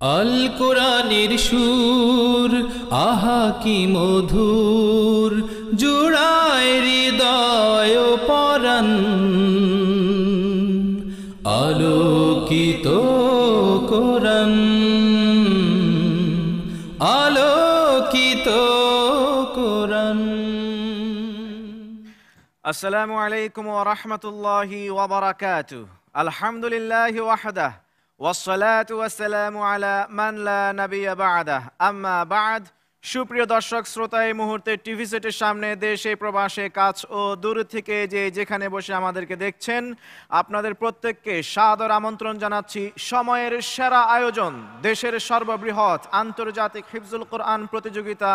আল কোরআনের সুর আহা কি মধুর জুড়ায় হৃদয় পরাণ আলোকিত কোরআন আলোকিত কোরআন আসসালামু আলাইকুম ওয়া রাহমাতুল্লাহি ওয়া বারাকাতুহু আলহামদুলিল্লাহি ওয়াহদাহু ওয়াসলাত ওয়াসালামু আলা মানলা নাবিয়া বাদাহ আম্মা বাদ সুপ্রিয় দর্শক শ্রোতা এই মুহূর্তে টিভি সেটের সামনে দেশে প্রবাসে কাজ ও দূর থেকে যে যেখানে বসে আমাদেরকে দেখছেন আপনাদের প্রত্যেককে সাদর আমন্ত্রণ জানাচ্ছি সময়ের সেরা আয়োজন দেশের সর্ববৃহৎ আন্তর্জাতিক হিফজুল কোরআন প্রতিযোগিতা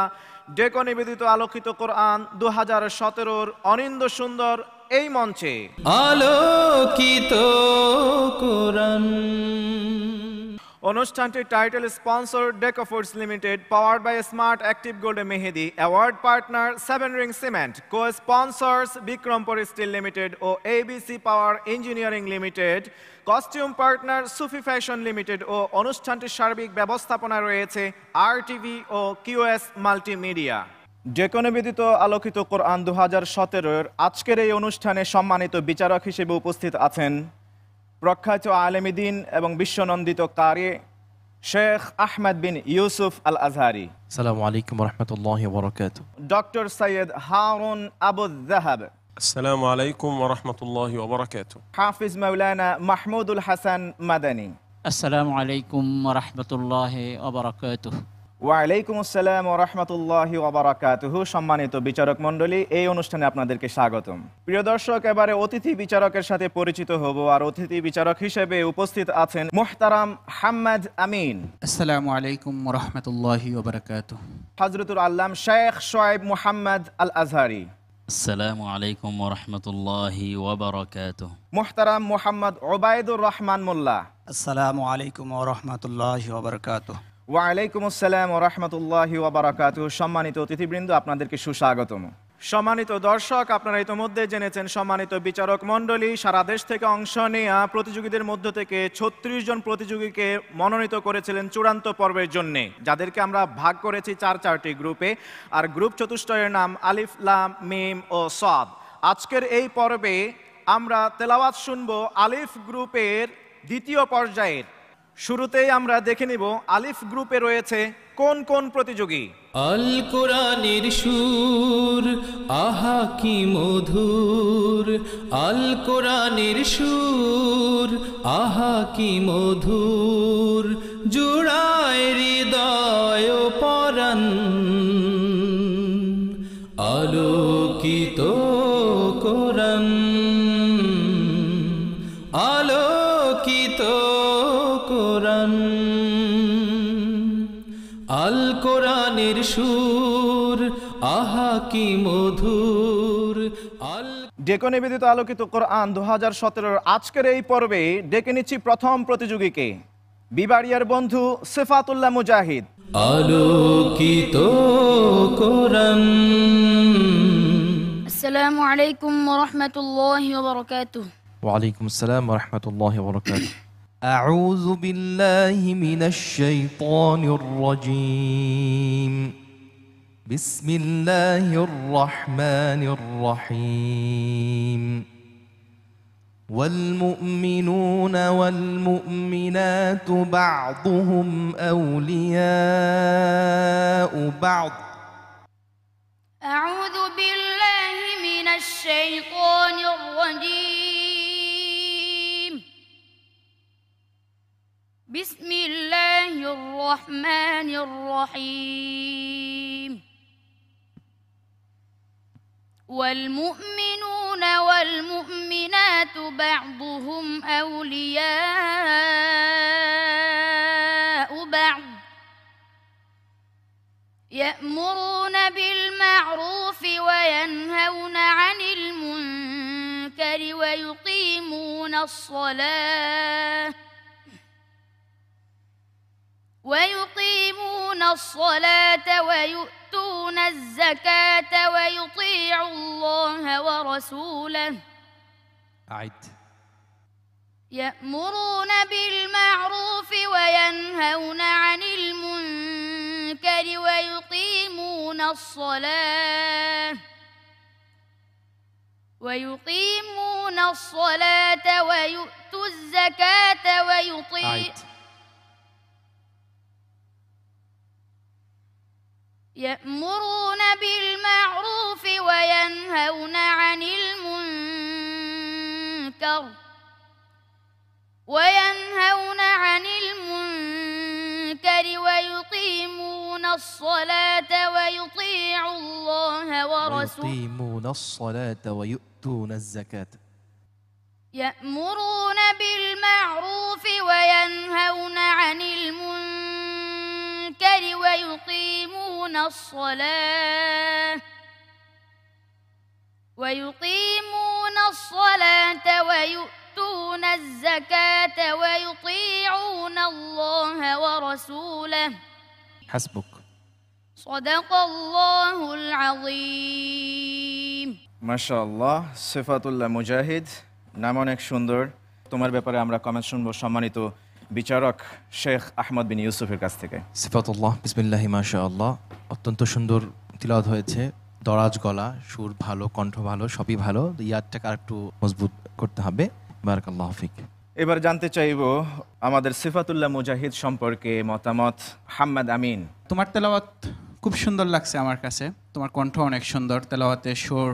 ডেকো নিবেদিত আলোকিত কোরআন দু হাজার সতেরোর অনিন্দ সুন্দর এই মঞ্চে আলোকিত কোরআন অনুষ্ঠানটির title sponsor Decoforce limited power by smart active গোল্ডে Mehedi award partner seven ring cement co sponsors Bikrampur steel limited ও ABC power engineering limited costume partner Sufi fashion limited ও অনুষ্ঠানটির সার্বিক ব্যবস্থাপনা রয়েছে আরটিভি ও কিউএস মাল্টিমিডিয়া কোনো ব্যতীত আলোকিত কোরআন দু হাজার সতেরোর আজকের এই অনুষ্ঠানে সম্মানিত বিচারক হিসেবে উপস্থিত আছেন প্রখ্যাত আলেমিদিন এবং বিশ্বনন্দিত কারে শেখ আহমেদ বিন ইউসুফ আল আজহারি আসসালামু আলাইকুম রহমতুল্লাহ বরকাত ডক্টর সৈয়দ হারুন আবুজাহাব আসসালামু আলাইকুম রহমতুল্লাহ বরকাত হাফিজ মাওলানা মাহমুদুল হাসান মাদানী আসসালামু আলাইকুম রহমতুল্লাহ বরকাত ওয়ালাইকুম আসসালাম রহমতুল্লাহি ওবরাকাতুহু সম্মানিত বিচারক মণ্ডলী এই অনুষ্ঠানে আপনাদেরকে স্বাগতম প্রিয় দর্শক এবারে অতিথি বিচারকের সাথে পরিচিত হব আর অতিথি বিচারক হিসেবে উপস্থিত আছেন মোহতারাম হাম্মাদ আমিন আসসালামু আলাইকুম রহমতুল্লাহি ওবরাকাতু হজরতুল আল্লাম শেখ শোয়েব মোহাম্মদ আল আজহারি আসসালামু আলাইকুম রহমতুল্লাহি ওবরাকাতু মোহতারাম মোহাম্মদ ওবায়দুর রহমান মোল্লা আসসালামু আলাইকুম রহমতুল্লাহি ওবরাকাতু ওয়ালাইকুম আসসালাম রহমতুল্লাহি ওবরাকাত সম্মানিত অতিথিবৃন্দ আপনাদেরকে সুস্বাগতম সম্মানিত দর্শক আপনারা ইতোমধ্যে জেনেছেন সম্মানিত বিচারক মণ্ডলী সারা দেশ থেকে অংশ নেওয়া প্রতিযোগীদের মধ্য থেকে ছত্রিশ জন প্রতিযোগীকে মনোনীত করেছিলেন চূড়ান্ত পর্বের জন্যে যাদেরকে আমরা ভাগ করেছি চার চারটি গ্রুপে আর গ্রুপ চতুষ্টয়ের নাম আলিফ লাম মিম ও সব আজকের এই পর্বে আমরা তেলাওয়াত শুনব আলিফ গ্রুপের দ্বিতীয় পর্যায়ের শুরুতেই আমরা দেখে নিব আলিফ গ্রুপে রয়েছে কোন কোন প্রতিযোগী আল কোরআনের সুর আহা কি মধুর আল কোরআনের সুর আহা কি মধুর জুড়ায় হৃদয় পরন আলোকিত কি মধুর ডেকো নিবেদিত আলোকিত কোরআন দু হাজার সতেরোর আজকের এই পর্বে ডেকে নিচ্ছি প্রথম প্রতিযোগীকে বিবাড়িয়ার বন্ধু সেফাতুল্লাহ মুজাহিদ আলোকিত কোরআন আসসালামু আলাইকুম রহমতুল্লাহ বারকাতুহ ওয়ালাইকুম আসসালাম রহমতুল্লাহ বারকাতুহ أعوذ بالله من الشيطان الرجيم بسم الله الرحمن الرحيم والمؤمنون والمؤمنات بعضهم أولياء بعض أعوذ بالله من الشيطان الرجيم بسم الله الرحمن الرحيم والمؤمنون والمؤمنات بعضهم أولياء بعض يأمرون بالمعروف وينهون عن المنكر ويقيمون الصلاة ويقيمون الصلاة ويؤتون الزكاة ويطيعوا الله ورسوله أعد يأمرون بالمعروف وينهون عن المنكر ويقيمون الصلاة ويقيمون الصلاة ويؤتوا الزكاة ويطيعوا يأمرون بالمعروف وينهون عن المنكر وينهون عن المنكر ويقيمون الصلاة ويطيعون الله ورسوله ويقيمون الصلاة ويؤتون الزكاة يأمرون بالمعروف وينهون عن المنكر ويقيمون ويقيمون الصلاة ويقيمون الصلاة ويؤتون الزكاة ويطيعون الله ورسوله حسبك صدق الله العظيم ما شاء الله صفات الله مجاهد নাম অনেক সুন্দর তোমার ব্যাপারে আমরা কমেন্ট শুনবো সম্মানিত বিচারক শেখ আহমদ বিন ইউসুফের কাছ থেকে সিফাতুল্লাহ বিসমিল্লাহি মাশা আল্লাহ অত্যন্ত সুন্দর তিলাওয়াত হয়েছে দরাজ গলা সুর ভালো কণ্ঠ ভালো সবই ভালো ইয়াদটাকে আর একটু মজবুত করতে হবে বারাকাল্লাহ হাফিক এবার জানতে চাইব আমাদের সিফাতুল্লাহ মুজাহিদ সম্পর্কে মতামত হাম্মাদ আমিন তোমার তেলাওয়াত খুব সুন্দর লাগছে আমার কাছে তোমার কণ্ঠ অনেক সুন্দর তেলাওয়াতে সুর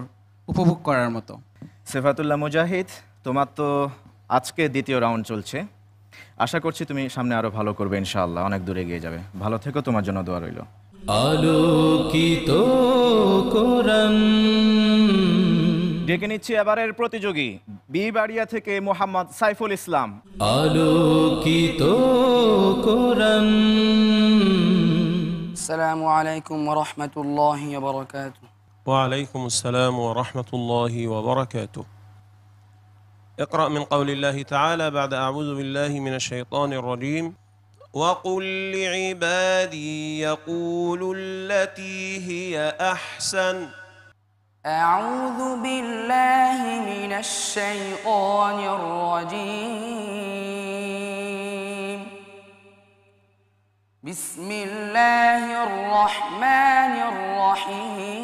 উপভোগ করার মতো সেফাতুল্লাহ মুজাহিদ তোমার তো আজকে দ্বিতীয় রাউন্ড চলছে আশা করছি তুমি সামনে আরো ভালো করবে ইনশাআল্লাহ অনেক দূরে গিয়ে যাবে ভালো থেকো তোমার জন্য দোয়া রইল আলোকিত কোরআন ডেকে নিচ্ছি এবারের প্রতিযোগী বিবাড়িয়া থেকে মোহাম্মদ সাইফুল ইসলাম আলোকিত কোরআন আসসালামু আলাইকুম ওয়া রাহমাতুল্লাহি ওয়া বারাকাতুহু ওয়া আলাইকুম আসসালাম ওয়া রাহমাতুল্লাহি ওয়া বারাকাতুহু اقرأ من قول الله تعالى بعد أعوذ بالله من الشيطان الرجيم وقل لعبادي يقولوا التي هي أحسن أعوذ بالله من الشيطان الرجيم بسم الله الرحمن الرحيم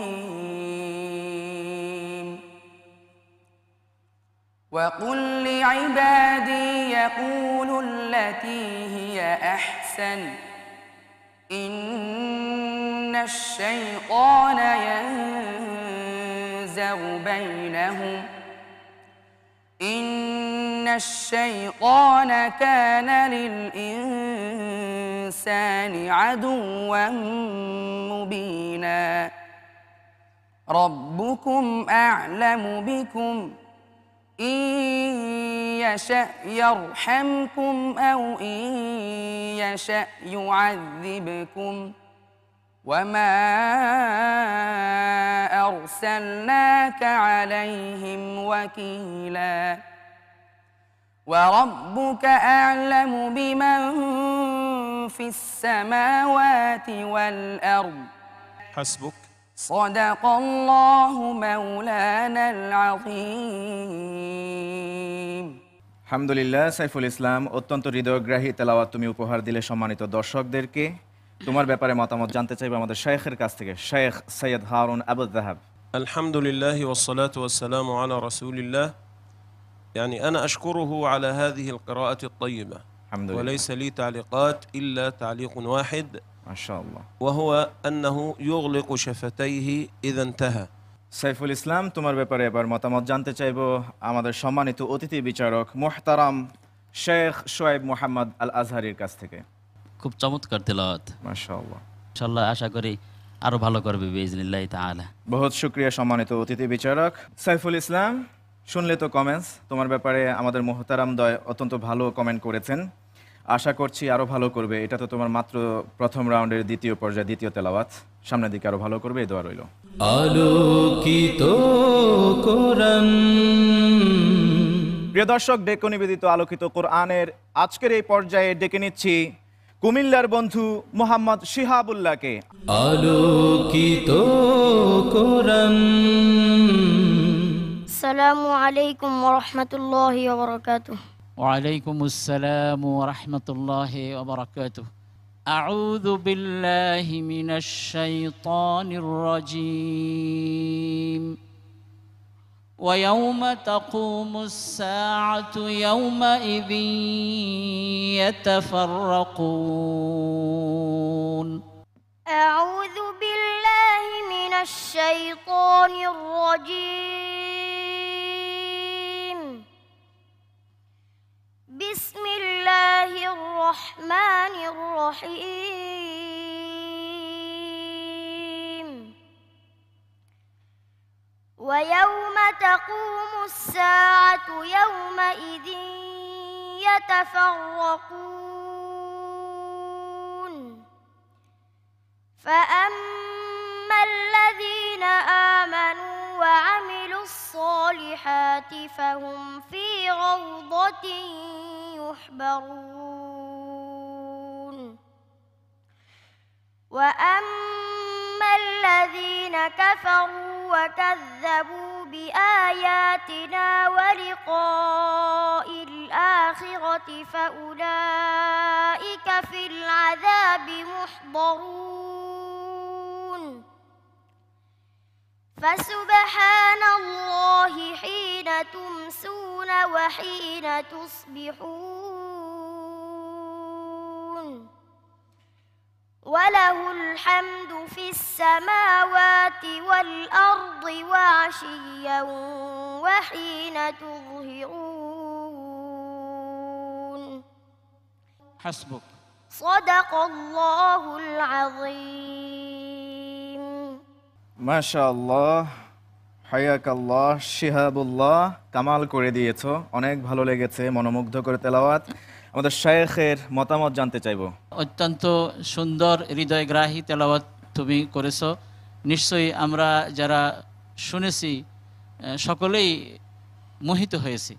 وقل لعبادي يقولوا التي هي أحسن إن الشيطان ينزغ بينهم إن الشيطان كان للإنسان عدوا مبينا ربكم أعلم بكم إن يشأ يرحمكم أو إن يشأ يعذبكم وما أرسلناك عليهم وكيلا وربك أعلم بمن في السماوات والأرض حسبك صدق الله مولانا العظيم الحمد হামদুলিল্লাহ সাইফুল ইসলাম অত্যন্ত হৃদয়গ্রাহী তেলাওয়াত তুমি উপহার দিলে সম্মানিত দর্শকদেরকে তোমার ব্যাপারে মতামত জানতে চাইবে আমাদের শেখের কাছ থেকে শেখ সৈয়দ ابو الذهب الحمد لله والصلاه والسلام على رسول الله يعني انا اشكره على هذه القراءه الطيبه الحمد لله وليس لي تعليقات الا تعليق واحد ما شاء الله وهو أنه يغلق شفتيه إذا انتهى সাইফুল ইসলাম তোমার ব্যাপারে এবার মতামত জানতে চাইব আমাদের সম্মানিত অতিথি বিচারক মোহতারাম শেখ শোয়েব মোহাম্মদ আল আজহারির কাছ থেকে খুব চমৎকার তেলাওয়াত মাশাআল্লাহ ইনশাআল্লাহ আশা করি আরো ভালো করবে বিজনিল্লাহ তাআলা বহুত শুকরিয়া সম্মানিত অতিথি বিচারক সাইফুল ইসলাম শুনলে তো কমেন্টস তোমার ব্যাপারে আমাদের মোহতারাম দয় অত্যন্ত ভালো কমেন্ট করেছেন আশা করছি আরও ভালো করবে এটা তো তোমার মাত্র প্রথম রাউন্ডের দ্বিতীয় পর্যায়ে দ্বিতীয় তেলাওয়াত সামনের দিকে আরও ভালো করবে এ দোয়া রইল আলোকিত কোরআন প্রিয় দর্শক ডেকে নিবেদিত আলোকিত কোরআনের আজকের এই পর্যায়ে ডেকে নিচ্ছি কুমিল্লার বন্ধু মোহাম্মদ শিহাবুল্লাহকে আলোকিত কোরআন সালামু আলাইকুম রহমতুল্লাহ বারাকাতুহু وعليكم السلام ورحمة الله وبركاته أعوذ بالله من الشيطان الرجيم ويوم تقوم الساعة يومئذ يتفرقون أعوذ بالله من الشيطان الرجيم بسم الله الرحمن الرحيم ويوم تقوم الساعة يومئذ يتفرقون فأما الذين آمنوا وعملوا الصالحات فهم في روضة يحبرون وأما الذين كفروا وكذبوا بآياتنا ولقاء الآخرة فأولئك في العذاب محضرون فسبحان الله حين تمسون وحين تصبحون وله الحمد في السماوات والأرض وعشيا وحين تظهرون حسبك صدق الله العظيم মাশাল্লাহ হায়াকাল্লাহ শিহাবুল্লাহ কামাল করে দিয়েছ অনেক ভালো লেগেছে মনোমুগ্ধ করে তেলাওয়াত আমাদের শায়েখের মতামত জানতে চাইব অত্যন্ত সুন্দর হৃদয়গ্রাহী তেলাওয়াত তুমি করেছ নিশ্চয়ই আমরা যারা শুনেছি সকলেই মোহিত হয়েছি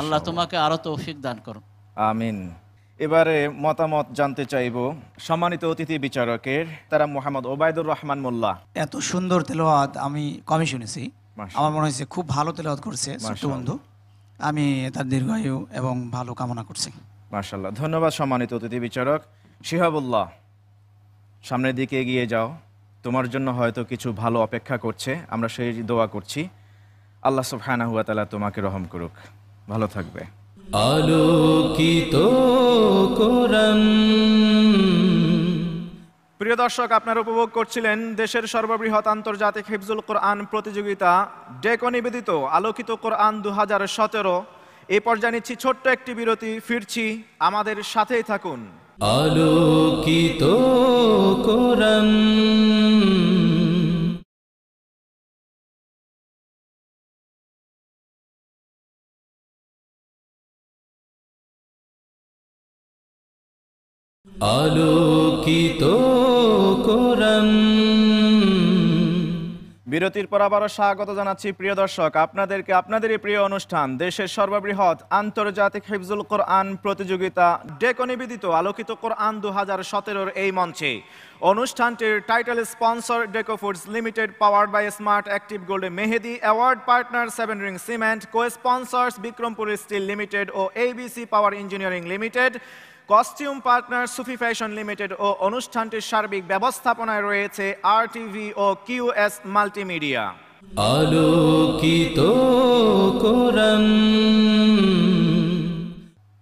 আল্লাহ তোমাকে আরও তৌফিক দান করুন আমিন এবারে মতামত জানতে চাইব সম্মানিত অতিথি বিচারকের তারা মোহাম্মদ ওবায়দুর রহমান মোল্লা এত সুন্দর তেলোয়াত আমি কমই শুনেছি আমার মনে হয়েছে খুব ভালো তেলোয়াত করছে বন্ধু আমি তার দীর্ঘায়ু এবং ভালো কামনা করছি মার্শাল্লাহ ধন্যবাদ সম্মানিত অতিথি বিচারক শিহাবুল্লাহ সামনের দিকে এগিয়ে যাও তোমার জন্য হয়তো কিছু ভালো অপেক্ষা করছে আমরা সেই দোয়া করছি আল্লাহ সুফহানা হুয়া তালা তোমাকে রহম করুক ভালো থাকবে আলোকিত কোরআন প্রিয় দর্শক আপনারা উপভোগ করছিলেন দেশের সর্ববৃহৎ আন্তর্জাতিক হিফজুল কোরআন প্রতিযোগিতা ডেকো নিবেদিত আলোকিত কোরআন দু হাজার সতেরো এ পর্যায়ে নিচ্ছি ছোট্ট একটি বিরতি ফিরছি আমাদের সাথেই থাকুন আলোকিত কোরআন আলোকিত বিরতির পর আবারও স্বাগত জানাচ্ছি প্রিয় দর্শক আপনাদেরকে আপনাদেরই প্রিয় অনুষ্ঠান দেশের সর্ববৃহৎ আন্তর্জাতিক হেফজুল কোরআন প্রতিযোগিতা ডেকো আলোকিত কোরআন দু হাজার সতেরোর এই মঞ্চে অনুষ্ঠানটির title sponsor Deco foods limited powered by smart active গোল্ডে Mehedi award partner seven ring cement co sponsors Bikrampur steel limited ও ABC power engineering limited costume partner Sufi fashion limited ও অনুষ্ঠানটির সার্বিক ব্যবস্থাপনায় রয়েছে আর টিভি ও কিউএস মাল্টিমিডিয়া আলোকিত কোরআন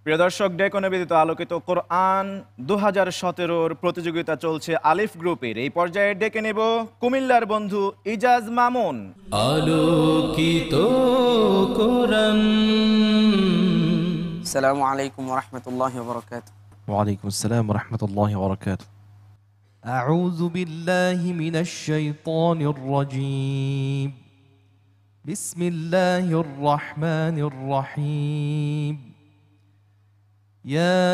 প্রিয় দর্শক ডেকো নিবেদিত আলোকিত কোরআন দু হাজার সতেরোর প্রতিযোগিতা চলছে আলিফ গ্রুপের এই পর্যায়ে ডেকে নেব কুমিল্লার বন্ধু ইজাজ মামুন আলোকিত কোরআন السلام عليكم ورحمة الله وبركاته وعليكم السلام ورحمة الله وبركاته أعوذ بالله من الشيطان الرجيم بسم الله الرحمن الرحيم يا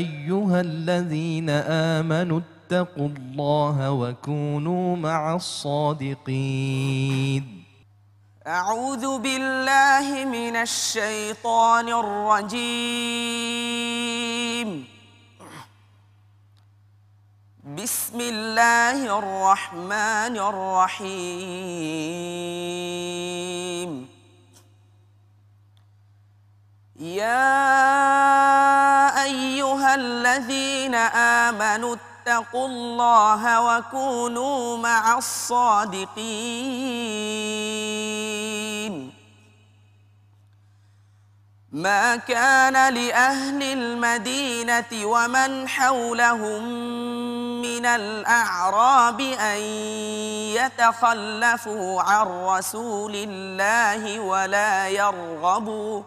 أيها الذين آمنوا اتقوا الله وكونوا مع الصادقين أعوذ بالله من الشيطان الرجيم بسم الله الرحمن الرحيم يا أيها الذين آمنوا اتقوا الله وكونوا مع الصادقين ما كان لأهل المدينة ومن حولهم من الأعراب أن يتخلفوا عن رسول الله ولا يرغبوا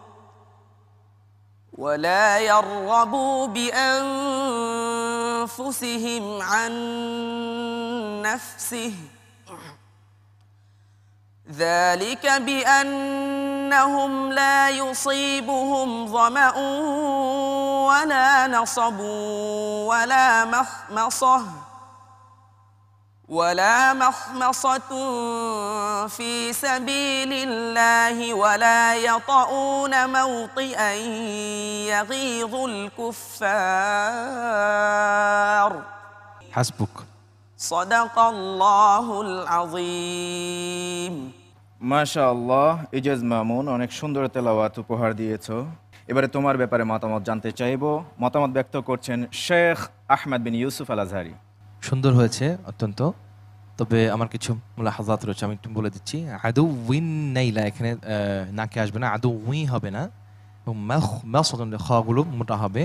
ولا يرغبوا بأنفسهم عن نفسه ذلك بأنهم لا يصيبهم ظمأ ولا نصب ولا مخمصة ولا مخمصة في سبيل الله ولا يطؤون موطئا يغيظ الكفار حسبك صدق الله العظيم মাশা আল্লাহ ইজাজ মামুন অনেক সুন্দর তেলাওয়াত উপহার দিয়েছ এবারে তোমার ব্যাপারে মতামত জানতে চাইব মতামত ব্যক্ত করছেন শেখ আহমেদ বিন ইউসুফ আল আজহারি সুন্দর হয়েছে অত্যন্ত তবে আমার কিছু হাজাত রয়েছে আমি একটু বলে দিচ্ছি আদু উইন নাইলা এখানে নাকে আসবে না আদু উই হবে না এবং খাগুলো মোটা হবে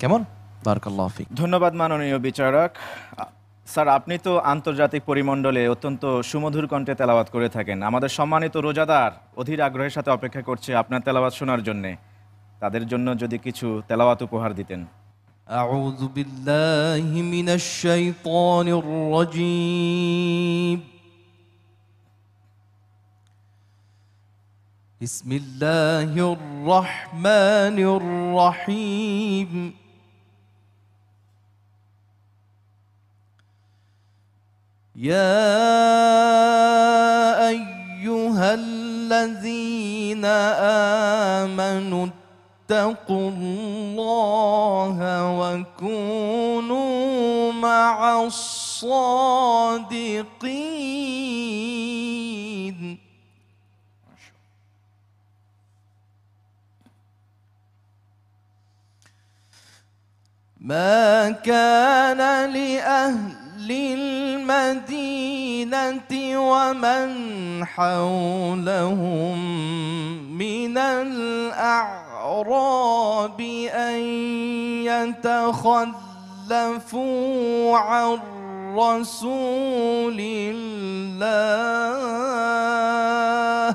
কেমন বারকাল্লাহ ধন্যবাদ মাননীয় বিচারক স্যার আপনি তো আন্তর্জাতিক পরিমণ্ডলে অত্যন্ত সুমধুর কণ্ঠে তেলাওয়াত করে থাকেন আমাদের সম্মানিত রোজাদার অধীর আগ্রহের সাথে অপেক্ষা করছে আপনার তেলাওয়াত শোনার জন্যে তাদের জন্য যদি কিছু তেলাওয়াত উপহার দিতেন أعوذ بالله من الشيطان الرجيم بسم الله الرحمن الرحيم يا أيها الذين آمنوا اتقوا الله وكونوا مع الصادقين ما كان لأهل للمدينة ومن حولهم من الأعراب أن يتخلفوا عن رسول الله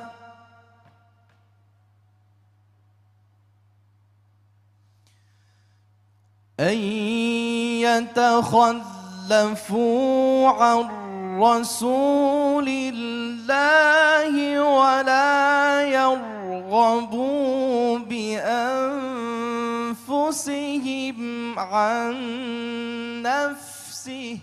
أن يتخلفوا خلفوا عن رسول الله ولا يرغبوا بأنفسهم عن نفسه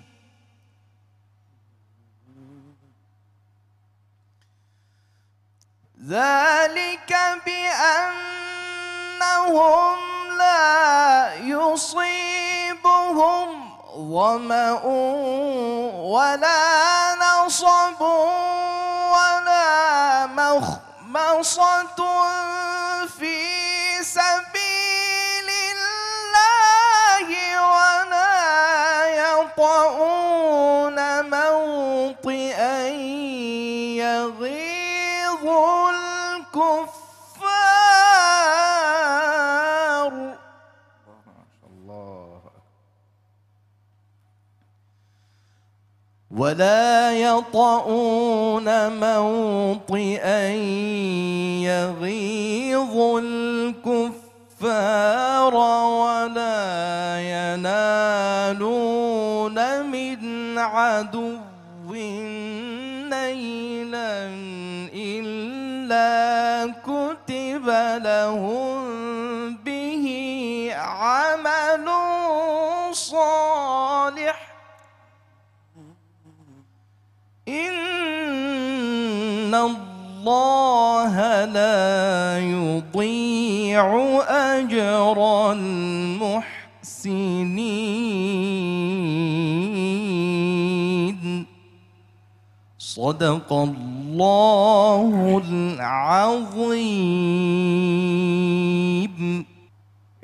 ذلك بأنهم لا يصيبهم ظمأ ولا نصب ولا مخمصة ولا يطؤون موطئا يغيظ الكفار ولا ينالون من عدو نيلا إلا كتب لهم الله لا يضيع أجر المحسنين صدق الله العظيم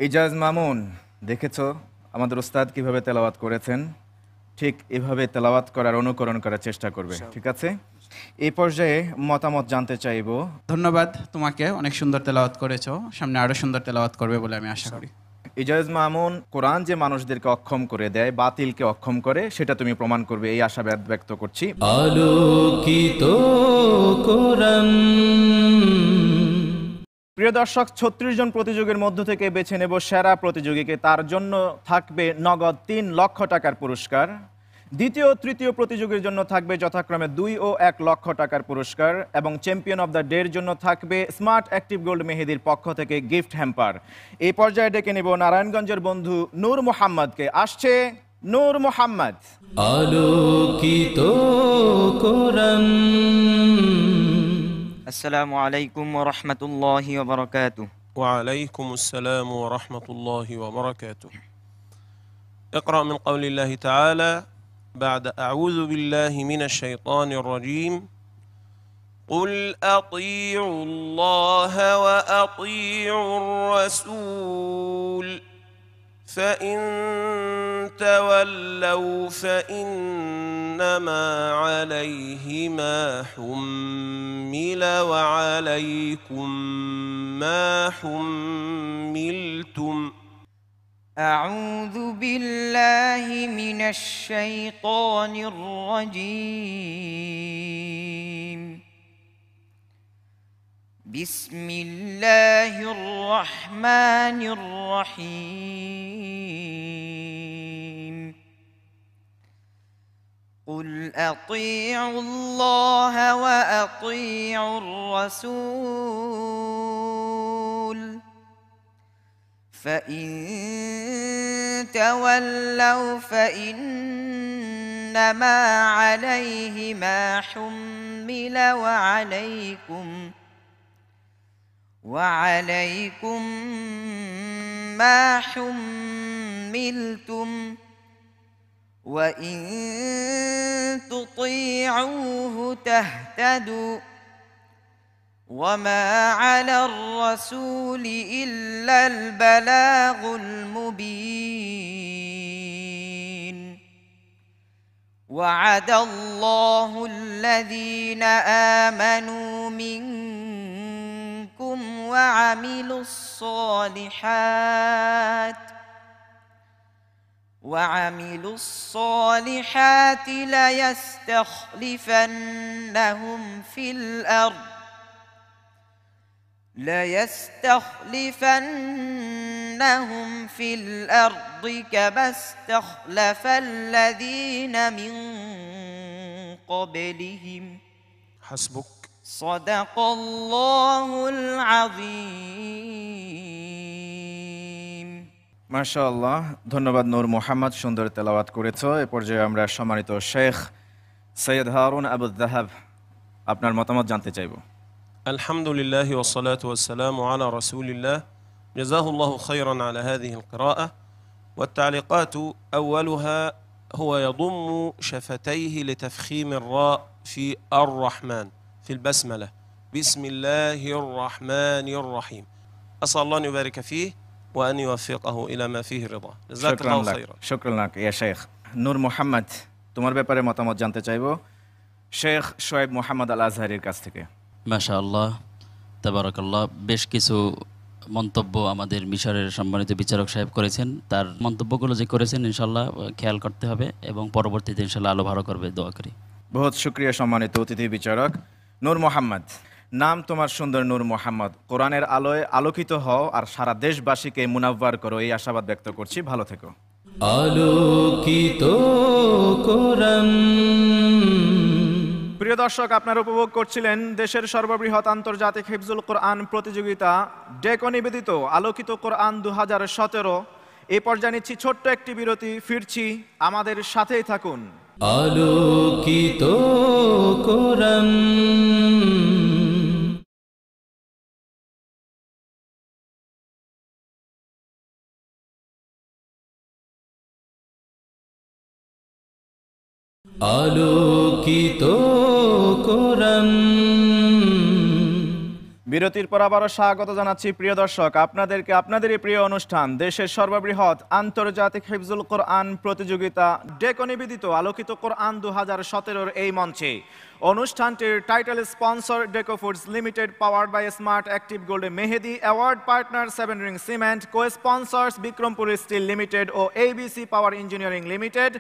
ইজাজ মামুন দেখেছো আমাদের ওস্তাদ কিভাবে তেলাওয়াত করেছেন ঠিক এভাবে তেলাওয়াত করার অনুকরণ করার চেষ্টা করবে ঠিক আছে এই পর্যায়ে মতামত জানতে চাইব ধন্যবাদ তোমাকে অনেক সুন্দর তেলাওয়াত করেছো সামনে আরও সুন্দর তেলাওয়াত করবে বলে আমি আশা আচ্ছা। করি ইজাজ মামুন কোরআন যে মানুষদেরকে অক্ষম করে দেয় বাতিলকে অক্ষম করে সেটা তুমি প্রমাণ করবে এই আশা ব্যক্ত করছি আলোকিত কোরআন প্রিয় দর্শক ছত্রিশ জন প্রতিযোগীর মধ্য থেকে বেছে নেব সেরা প্রতিযোগীকে তার জন্য থাকবে নগদ তিন লক্ষ টাকার পুরস্কার দ্বিতীয় তৃতীয় প্রতিযোগীর জন্য থাকবে যথাক্রমে দুই ও এক লক্ষ টাকার পুরস্কার এবং চ্যাম্পিয়ন অব দ্য ডের জন্য থাকবে স্মার্ট অ্যাক্টিভ গোল্ড মেহেদির পক্ষ থেকে গিফট হ্যাম্পার এই পর্যায়ে ডেকে নেব নারায়ণগঞ্জের বন্ধু নূর মোহাম্মদকে আসছে নূর মোহাম্মদ আলোকিত কোরআন আসসালামু আলাইকুম ওয়া রাহমাতুল্লাহি ওয়া বারাকাতুহু ওয়া আলাইকুম আসসালাম ওয়া রাহমাতুল্লাহি ওয়া من قول الله تعالى بعد أعوذ بالله من الشيطان الرجيم قل أطيعوا الله وأطيعوا الرسول فإن تولوا فإنما عليه ما حمل وعليكم ما حملتم ۖ أعوذ بالله من الشيطان الرجيم بسم الله الرحمن الرحيم قل أطيعوا الله وأطيعوا الرسول فإن تولوا فإنما عليه ما حمل وعليكم وعليكم ما حملتم وإن تطيعوه تهتدوا وما على الرسول إلا البلاغ المبين وعد الله الذين آمنوا منكم وعملوا الصالحات وعملوا الصالحات ليستخلفنهم في الأرض ليستخلفنهم في الأرض كما استخلف الذين من قبلهم حسبك صدق الله العظيم মাশাআল্লাহ ধন্যবাদ নূর মোহাম্মদ সুন্দর তেলাওয়াত করেছ এ পর্যায়ে আমরা সম্মানিত শেখ সৈয়দ হারুন আবুদ্দাহাব আপনার মতামত জানতে চাইব الحمد لله والصلاة والسلام على رسول الله جزاه الله خيرا على هذه القراءة والتعليقات أولها هو يضم شفتيه لتفخيم الراء في الرحمن في البسملة بسم الله الرحمن الرحيم أسأل الله أن يبارك فيه وأن يوفقه إلى ما فيه رضا جزاك الله خيرا شكرا لك يا شيخ نور محمد تمر بباري মতামত জানতে جايبو شيخ শোয়েব محمد الأزهري আজহারির মাশা আল্লাহ তাবারাকাল্লাহ বেশ কিছু মন্তব্য আমাদের মিশরের সম্মানিত বিচারক সাহেব করেছেন তার মন্তব্যগুলো যে করেছেন ইনশাল্লাহ খেয়াল করতে হবে এবং পরবর্তীতে ইনশাল্লাহ আলো ভালো করবে দোয়া করি বহুত শুক্রিয়া সম্মানিত অতিথি বিচারক নূর মোহাম্মদ নাম তোমার সুন্দর নূর মোহাম্মদ কোরআনের আলোয় আলোকিত হও আর সারা দেশবাসীকে মুনাব্বার করো এই আশাবাদ ব্যক্ত করছি ভালো থেকো আলোকিত কোরআন প্রিয় দর্শক আপনারা উপভোগ করছিলেন দেশের সর্ববৃহৎ আন্তর্জাতিক হিফজুল কোরআন প্রতিযোগিতা ডেকো নিবেদিত আলোকিত কোরআন দু হাজার সতেরো এ পর্যায়ে নিচ্ছি ছোট্ট একটি বিরতি ফিরছি আমাদের সাথেই থাকুন আলোকিত কোরআন আলোকিত বিরতির পর আবারও স্বাগত জানাচ্ছি প্রিয় দর্শক আপনাদেরকে আপনাদের এই প্রিয় অনুষ্ঠান দেশের সর্ববৃহৎ আন্তর্জাতিক হেফজুল কোরআন প্রতিযোগিতা ডেকো নিবেদিত আলোকিত কোরআন দু হাজার সতেরোর এই মঞ্চে অনুষ্ঠানটির title sponsor Deco foods limited power by smart active গোল্ডে Mehedi award partner seven ring cement co sponsors Bikrampur steel limited ও ABC power engineering limited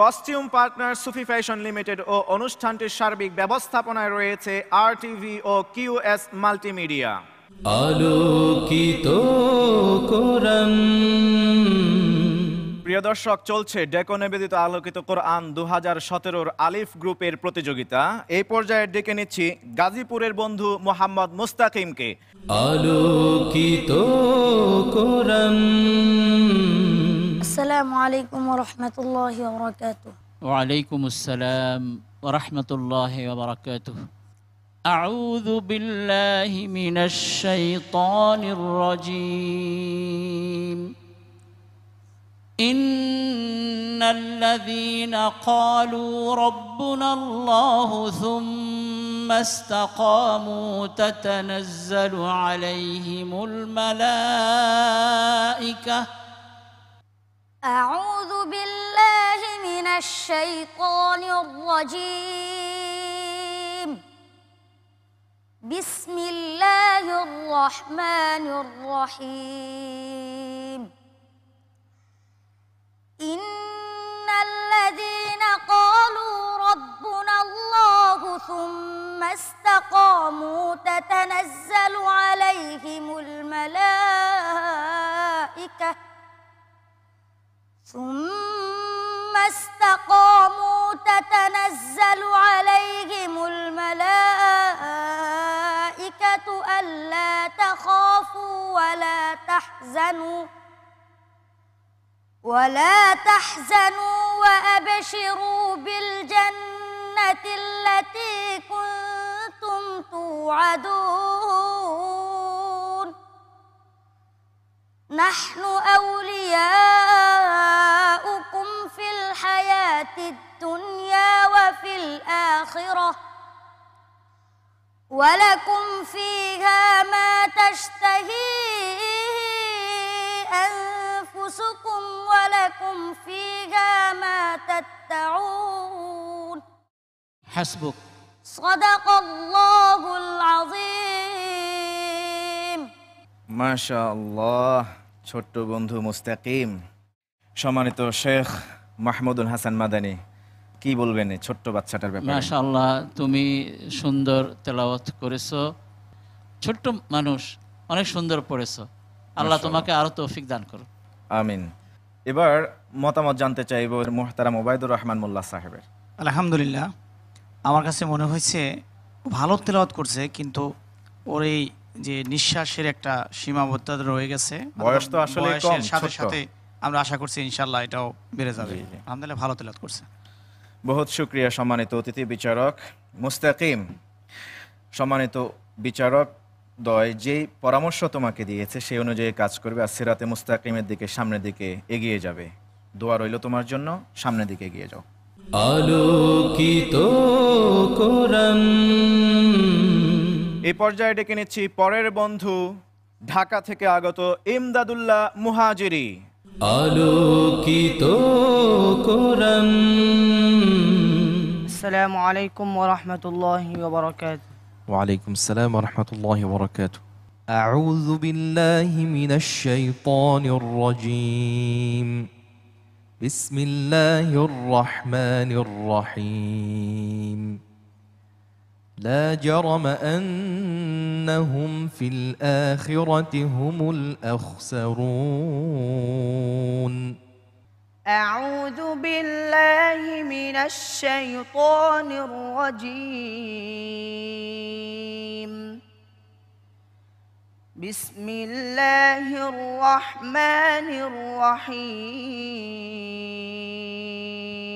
costume partner Sufi fashion limited ও অনুষ্ঠানটির সার্বিক ব্যবস্থাপনায় রয়েছে আর টিভি ও কিউএস মাল্টিমিডিয়া আলোকিত প্রিয় দর্শক চলছে ডেকো নিবেদিত আলোকিত কোরআন দু হাজার সতেরোর আলিফ গ্রুপের প্রতিযোগিতা এই পর্যায়ে ডেকে নিচ্ছি গাজীপুরের বন্ধু মোহাম্মদ মুস্তাকিমকে আলোকিত কোরআন السلام عليكم ورحمة الله وبركاته وعليكم السلام ورحمة الله وبركاته أعوذ بالله من الشيطان الرجيم إن الذين قالوا ربنا الله ثم استقاموا تتنزل عليهم الملائكة أعوذ بالله من الشيطان الرجيم بسم الله الرحمن الرحيم إن الذين قالوا ربنا الله ثم استقاموا تتنزل عليهم الملائكة ثم استقاموا تتنزل عليهم الملائكة ألا تخافوا ولا تحزنوا ولا تحزنوا وأبشروا بالجنة التي كنتم توعدون نحن أولياؤكم في الحياة الدنيا وفي الآخرة ولكم فيها ما تشتهي أنفسكم ولكم فيها ما تدعون حسبك صدق الله العظيم মাশাল্লাহ ছোট্ট বন্ধু মুস্তাকিম সম্মানিত শেখ মাহমুদুল হাসান মাদানী কি বলবেন ছোট্ট বাচ্চাটার ব্যাপারে মাশাল্লাহ তুমি সুন্দর তেলাওয়াত করেছো ছোট্ট মানুষ অনেক সুন্দর পড়েছো আল্লাহ তোমাকে আরো তৌফিক দান করো আমিন এবার মতামত জানতে চাইব মোহতারা মোবাইদুর রহমান মোল্লা সাহেবের আলহামদুলিল্লাহ আমার কাছে মনে হয়েছে ভালো তেলাওয়াত করছে কিন্তু ওর এই যে নিঃশ্বাসের একটা সীমাবদ্ধতা রয়ে গেছে বয়স তো আসলে কম সাথে সাথে আমরা আশা করছি ইনশাল্লাহ এটাও বেড়ে যাবে আলহামদুলিল্লাহ ভালো তেলাত করছে বহুত শুক্রিয়া সম্মানিত অতিথি বিচারক মুস্তাকিম সম্মানিত বিচারক দয় যেই পরামর্শ তোমাকে দিয়েছে সেই অনুযায়ী কাজ করবে আর সেরাতে মুস্তাকিমের দিকে সামনের দিকে এগিয়ে যাবে দোয়া রইল তোমার জন্য সামনের দিকে এগিয়ে যাও আলোকিত কোরআন এই পর্যায়ে ডেকে নিচ্ছি পরের বন্ধু ঢাকা থেকে আগত ইমদাদুল্লাহ মুহাজিরি আলোকিত কোরআন আসসালামু আলাইকুম ওয়া রাহমাতুল্লাহি ওয়া বারাকাতুহু ওয়া আলাইকুম আসসালাম ওয়া রাহমাতুল্লাহি ওয়া বারাকাতুহু أعوذ بالله من الشيطان الرجيم بسم الله الرحمن لا جرم انهم في الاخره هم الاخسرون اعوذ بالله من الشيطان الرجيم بسم الله الرحمن الرحيم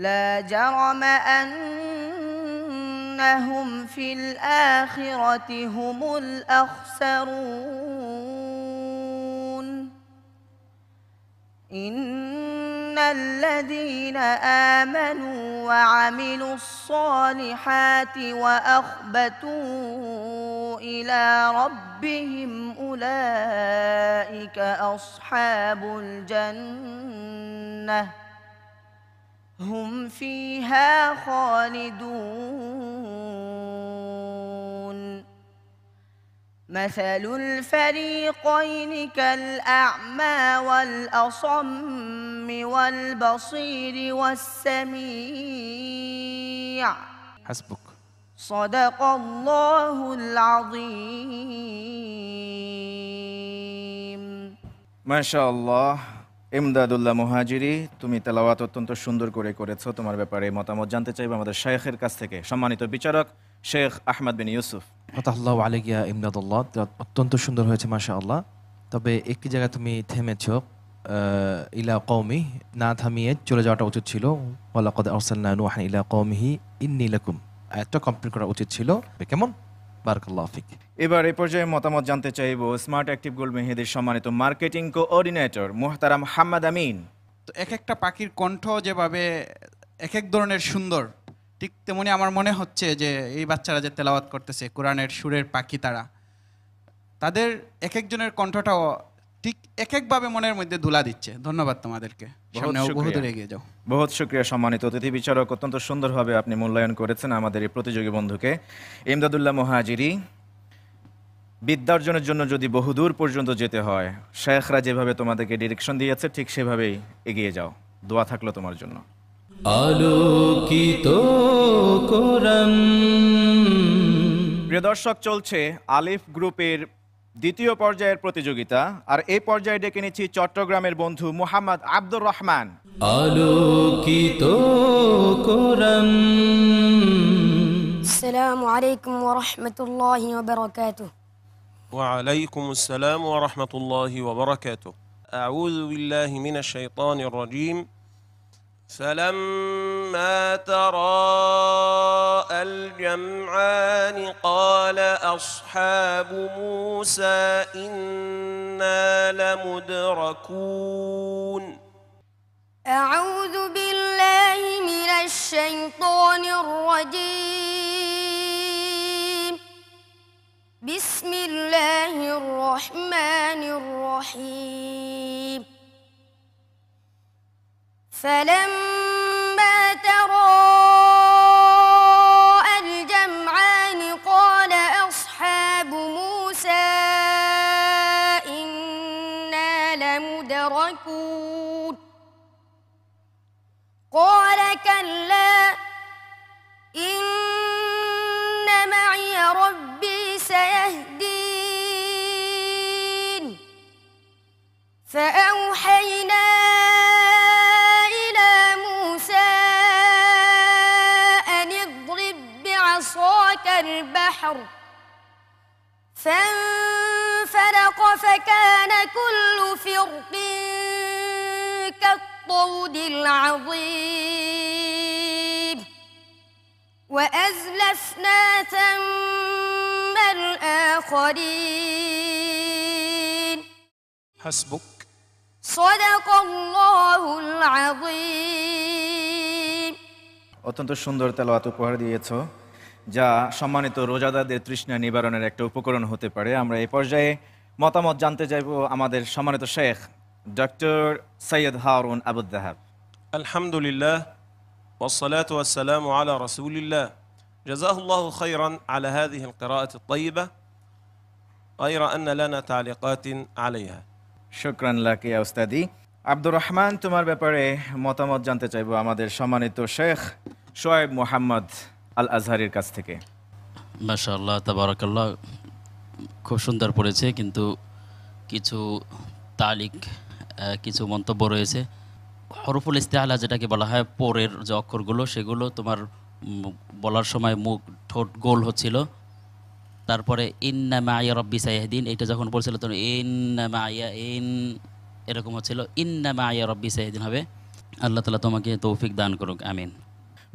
لا جرم أنهم في الآخرة هم الأخسرون إن الذين آمنوا وعملوا الصالحات وأخبتوا إلى ربهم أولئك أصحاب الجنة هم فيها خالدون مثل الفريقين كالأعمى والأصم والبصير والسميع حسبك صدق الله العظيم ما شاء الله এমদাদুল্লাহ মোহাজিরি তুমি তেলাওয়াত অত্যন্ত সুন্দর করে করেছো তোমার ব্যাপারে মতামত জানতে চাইবো আমাদের শেখের কাছ থেকে সম্মানিত বিচারক শেখ আহমদ বিন ইউসুফ ফতাহুল্লাহ আলিয়া ইমদাদুল্লাহ অত্যন্ত সুন্দর হয়েছে মাসা আল্লাহ তবে একটি জায়গায় তুমি থেমেছ ইলা কৌমি না থামিয়ে চলে যাওয়াটা উচিত ছিল ওয়ালাকদ কদ ইলা কৌমিহি ইন্নি লাকুম এত কমপ্লিট করা উচিত ছিল কেমন বারকাল্লাহ আফিক এবার এ পর্যায়ে মতামত জানতে চাইব স্মার্ট অ্যাক্টিভ গোল্ড মেহেদের সম্মানিত মার্কেটিং কোঅর্ডিনেটর মোহতারাম হাম্মাদ আমিন তো এক একটা পাখির কণ্ঠ যেভাবে এক এক ধরনের সুন্দর ঠিক তেমনি আমার মনে হচ্ছে যে এই বাচ্চারা যে তেলাওয়াত করতেছে কোরআনের সুরের পাখি তারা তাদের এক একজনের কণ্ঠটাও ঠিক এক একভাবে মনের মধ্যে দুলা দিচ্ছে ধন্যবাদ তোমাদেরকে বহুত শুক্রিয়া সম্মানিত অতিথি বিচারক অত্যন্ত সুন্দরভাবে আপনি মূল্যায়ন করেছেন আমাদের এই প্রতিযোগী বন্ধুকে ইমদাদুল্লাহ মহাজিরি বিদ্যা অর্জনের জন্য যদি বহুদূর পর্যন্ত যেতে হয় শেখরা যেভাবে তোমাদেরকে ডিরেকশন দিয়েছে ঠিক সেভাবেই এগিয়ে যাও দোয়া থাকলো তোমার জন্য আলোকিত প্রিয় দর্শক চলছে আলিফ গ্রুপের দ্বিতীয় পর্যায়ের প্রতিযোগিতা আর এই পর্যায়ে ডেকে নিচ্ছি চট্টগ্রামের বন্ধু মোহাম্মদ আব্দুর রহমান আলোকিত আসসালামু আলাইকুম ওয়া রাহমাতুল্লাহি ওয়া বারাকাতুহু وعليكم السلام ورحمة الله وبركاته أعوذ بالله من الشيطان الرجيم فلما تراءى الجمعان قال أصحاب موسى إنا لمدركون أعوذ بالله من الشيطان الرجيم بسم الله الرحمن الرحيم فلما ترى الجمعان قال أصحاب موسى إنا لمدركون قال كلا إن فأوحينا إلى موسى أن اضرب بعصاك البحر فانفلق فكان كل فرق كالطود العظيم وأزلفنا ثم الآخرين حسبك অত্যন্ত সুন্দর তেলাওয়াত উপহার দিয়েছ যা সম্মানিত রোজাদারদের তৃষ্ণা নিবারণের একটা উপকরণ হতে পারে আমরা এই পর্যায়ে মতামত জানতে চাইব আমাদের সম্মানিত শেখ ডক্টর সৈয়দ হারুন আবুদ্দাহাব আলহামদুলিল্লাহ والصلاة والسلام على رسول الله جزاه الله خيرا على هذه القراءة الطيبة غير أن لنا تعليقات عليها শুক্রান লাকিয়া উস্তাদি আব্দুর রহমান তোমার ব্যাপারে মতামত জানতে চাইব আমাদের সম্মানিত শেখ শোয়েব মোহাম্মদ আল আজহারের কাছ থেকে মাশাল্লাহ তাবারাকাল্লাহ খুব সুন্দর পড়েছে কিন্তু কিছু তালিক কিছু মন্তব্য রয়েছে হরফুল ইস্তেহালা যেটাকে বলা হয় পরের যে অক্ষরগুলো সেগুলো তোমার বলার সময় মুখ ঠোঁট গোল হচ্ছিল তারপরে ইন্না মায়া রব্বি সাহেদিন এটা যখন বলছিল তখন ইন্না মায়া ইন এরকম হচ্ছিল ইন্না মায়া রব্বি সাহেদিন হবে আল্লাহ তালা তোমাকে তৌফিক দান করুক আমিন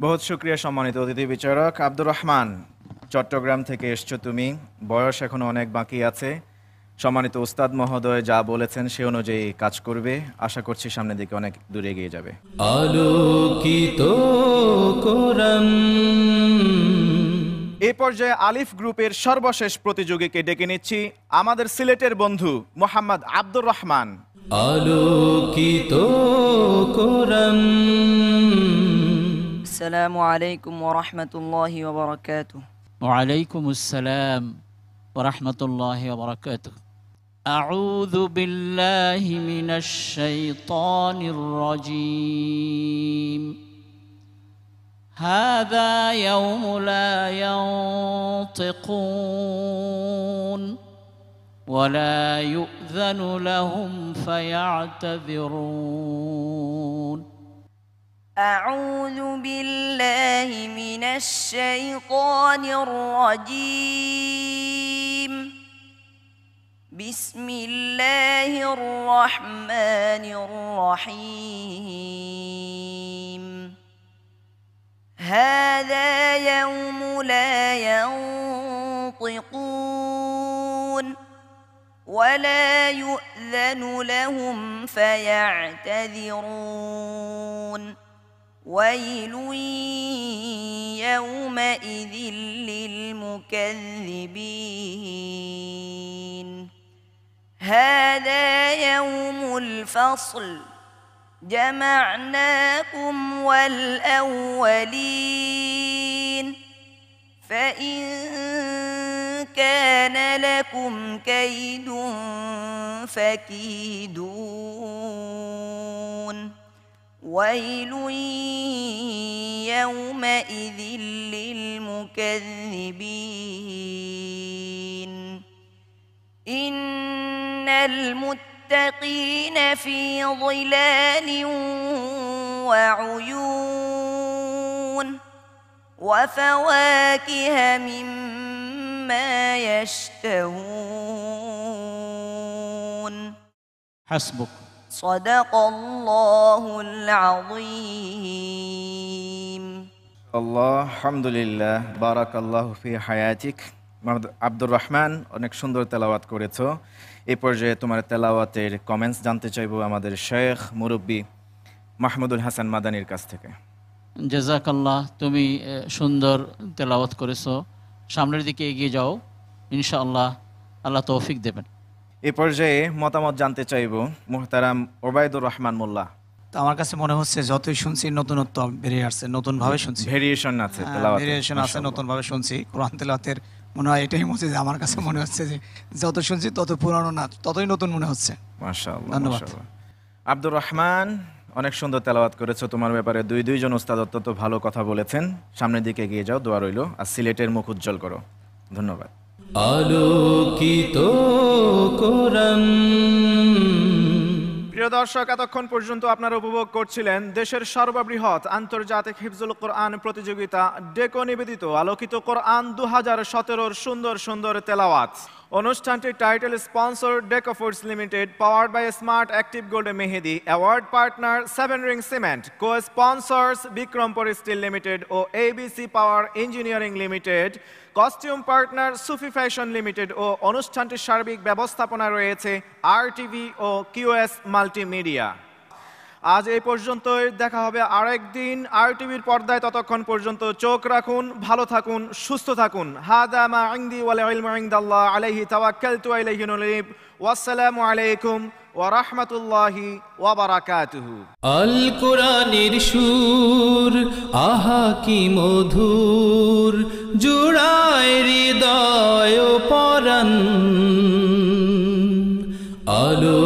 বহুত শুক্রিয়া সম্মানিত অতিথি বিচারক আব্দুর রহমান চট্টগ্রাম থেকে এসছো তুমি বয়স এখনো অনেক বাকি আছে সম্মানিত উস্তাদ মহোদয় যা বলেছেন সে অনুযায়ী কাজ করবে আশা করছি সামনের দিকে অনেক দূরে এগিয়ে যাবে আলোকিত কোরআন এ পর্যায়ে আলিফ গ্রুপের সর্বশেষ প্রতিযোগীকে ডেকে নিচ্ছি আমাদের সিলেটের বন্ধু মোহাম্মদ আব্দুর রহমান আলোকিত কোরআন আসসালামু আলাইকুম ওয়া রাহমাতুল্লাহি ওয়া বারাকাতুহু ওয়া আলাইকুম আসসালাম ওয়া রাহমাতুল্লাহি ওয়া বারাকাতুহু আউযু বিল্লাহি মিনাশ শাইতানির রাজীম هذا يوم لا ينطقون ولا يؤذن لهم فيعتذرون أعوذ بالله من الشيطان الرجيم بسم الله الرحمن الرحيم هذا يوم لا ينطقون ولا يؤذن لهم فيعتذرون ويل يومئذ للمكذبين هذا يوم الفصل جمعناكم والأولين فإن كان لكم كيد فكيدون ويل يومئذ للمكذبين إن المتقين للمتقين في ظلال وعيون وفواكه مما يشتهون حسبك صدق الله العظيم الله الحمد لله بارك الله في حياتك عبد الرحمن অনেক সুন্দর তেলাওয়াত করেছো এ পর্যায়ে তোমার তেলাওয়াতের কমেন্টস জানতে চাইব আমাদের শেখ মুরব্বী মাহমুদুল হাসান মাদানির কাছ থেকে জেজাকাল্লাহ তুমি সুন্দর তেলাওয়াত করেছো সামনের দিকে এগিয়ে যাও ইনশাআল্লাহ আল্লাহ তৌফিক দেবেন এ পর্যায়ে মতামত জানতে চাইব মোহতারাম ওবায়দুর রহমান মোল্লা আমার কাছে মনে হচ্ছে যতই শুনছি নতুনত্ব বেরিয়ে আসছে নতুনভাবে শুনছি ভেরিয়েশন আছে ভেরিয়েশন হ্যাঁ, আছে নতুনভাবে শুনছি কোরআন তেলাতের মনে হয় এটাই মনে হচ্ছে আমার কাছে মনে হচ্ছে যে যত শুনছি তত পুরানো না ততই নতুন মনে হচ্ছে ধন্যবাদ আব্দুর রহমান অনেক সুন্দর তেলাওয়াত করেছো তোমার ব্যাপারে দুই দুইজন উস্তাদ অত্যন্ত ভালো কথা বলেছেন সামনের দিকে এগিয়ে যাও দোয়া রইল আর সিলেটের মুখ উজ্জ্বল করো ধন্যবাদ আলোকিত কোরআন প্রিয় দর্শক এতক্ষণ পর্যন্ত আপনারা উপভোগ করছিলেন দেশের সর্ববৃহৎ আন্তর্জাতিক হিফজুল কোরআন প্রতিযোগিতা ডেকো নিবেদিত আলোকিত কোরআন দু হাজার সতেরোর সুন্দর সুন্দর তেলাওয়াত অনুষ্ঠানটির title sponsor Deco Decoforce limited power by smart active gold Mehedi award partner seven ring cement co sponsors Bikrampur steel limited ও ABC power engineering limited costume partner Sufi fashion limited ও অনুষ্ঠানটির সার্বিক ব্যবস্থাপনা রয়েছে আর টিভি ও কিউএস মাল্টিমিডিয়া আজ এই পর্যন্তই দেখা হবে আরেকদিন আর টিভির পর্দায় ততক্ষণ পর্যন্ত চোখ রাখুন ভালো থাকুন সুস্থ থাকুন হাদা মা ইংদি ওয়াল ইলমা ইনদাল্লাহ আলাইহি তাওয়াক্কালতু আলাইহি নুলিব ওয়াসসালামু আলাইকুম ওয়া রাহমাতুল্লাহি ওয়া বারাকাতুহু আল কুরআনির সুর আহা কি মধুর জুড়ায় হৃদয় পরন আলো